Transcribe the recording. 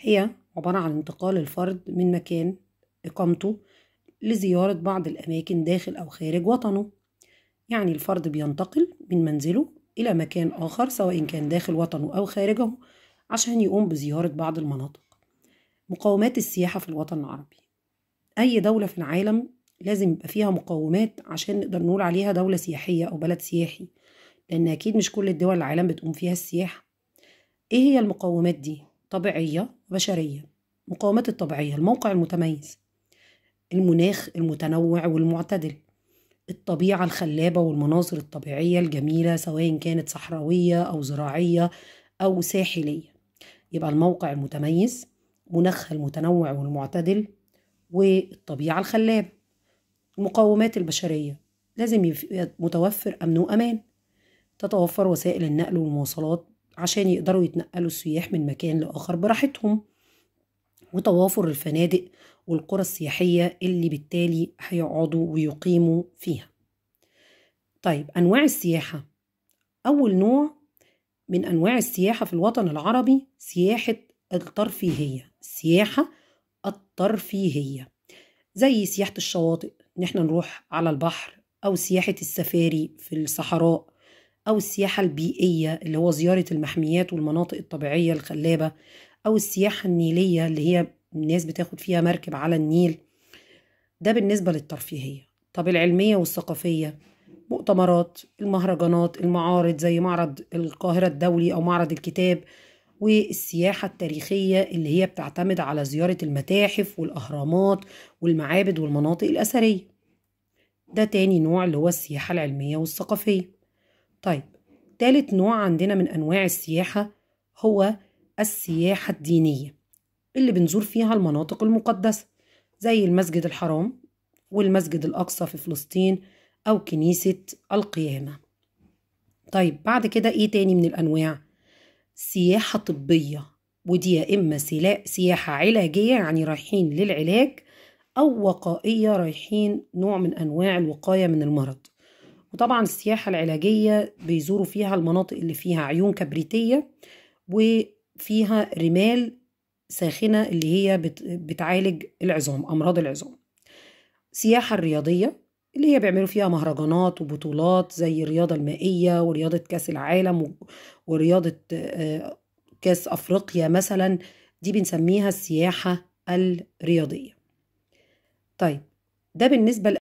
هي عبارة عن انتقال الفرد من مكان إقامته لزيارة بعض الأماكن داخل أو خارج وطنه يعني الفرد بينتقل من منزله إلى مكان آخر سواء كان داخل وطنه أو خارجه عشان يقوم بزيارة بعض المناطق مقومات السياحة في الوطن العربي أي دولة في العالم لازم يبقى فيها مقومات عشان نقدر نقول عليها دولة سياحية أو بلد سياحي لأن أكيد مش كل الدول العالم بتقوم فيها السياحة إيه هي المقومات دي؟ طبيعية بشرية مقاومات الطبيعية الموقع المتميز المناخ المتنوع والمعتدل الطبيعة الخلابة والمناظر الطبيعية الجميلة سواء كانت صحراوية أو زراعية أو ساحلية يبقى الموقع المتميز مناخها المتنوع والمعتدل والطبيعة الخلابة المقاومات البشرية لازم متوفر أمن وأمان تتوفر وسائل النقل والمواصلات عشان يقدروا يتنقلوا السياح من مكان لآخر براحتهم وتوافر الفنادق والقرى السياحية اللي بالتالي هيقعدوا ويقيموا فيها طيب أنواع السياحة أول نوع من أنواع السياحة في الوطن العربي سياحة الترفيهية السياحة الترفيهية زي سياحة الشواطئ إن إحنا نروح على البحر أو سياحة السفاري في الصحراء أو السياحة البيئية اللي هو زيارة المحميات والمناطق الطبيعية الخلابة أو السياحة النيلية اللي هي الناس بتاخد فيها مركب على النيل ده بالنسبة للترفيهية طب العلمية والثقافية مؤتمرات المهرجانات المعارض زي معرض القاهرة الدولي أو معرض الكتاب والسياحة التاريخية اللي هي بتعتمد على زيارة المتاحف والأهرامات والمعابد والمناطق الأثرية ده تاني نوع اللي هو السياحة العلمية والثقافية طيب تالت نوع عندنا من أنواع السياحة هو السياحة الدينية اللي بنزور فيها المناطق المقدسة زي المسجد الحرام والمسجد الأقصى في فلسطين أو كنيسة القيامة طيب بعد كده إيه تاني من الأنواع؟ سياحة طبية ودي يا إما سياحة علاجية يعني رايحين للعلاج أو وقائية رايحين نوع من أنواع الوقاية من المرض وطبعا السياحة العلاجية بيزوروا فيها المناطق اللي فيها عيون كبريتية وفيها رمال ساخنة اللي هي بتعالج العظام أمراض العظام السياحة الرياضية اللي هي بيعملوا فيها مهرجانات وبطولات زي الرياضة المائية ورياضة كأس العالم ورياضة آه، كأس أفريقيا مثلا دي بنسميها السياحة الرياضية طيب ده بالنسبة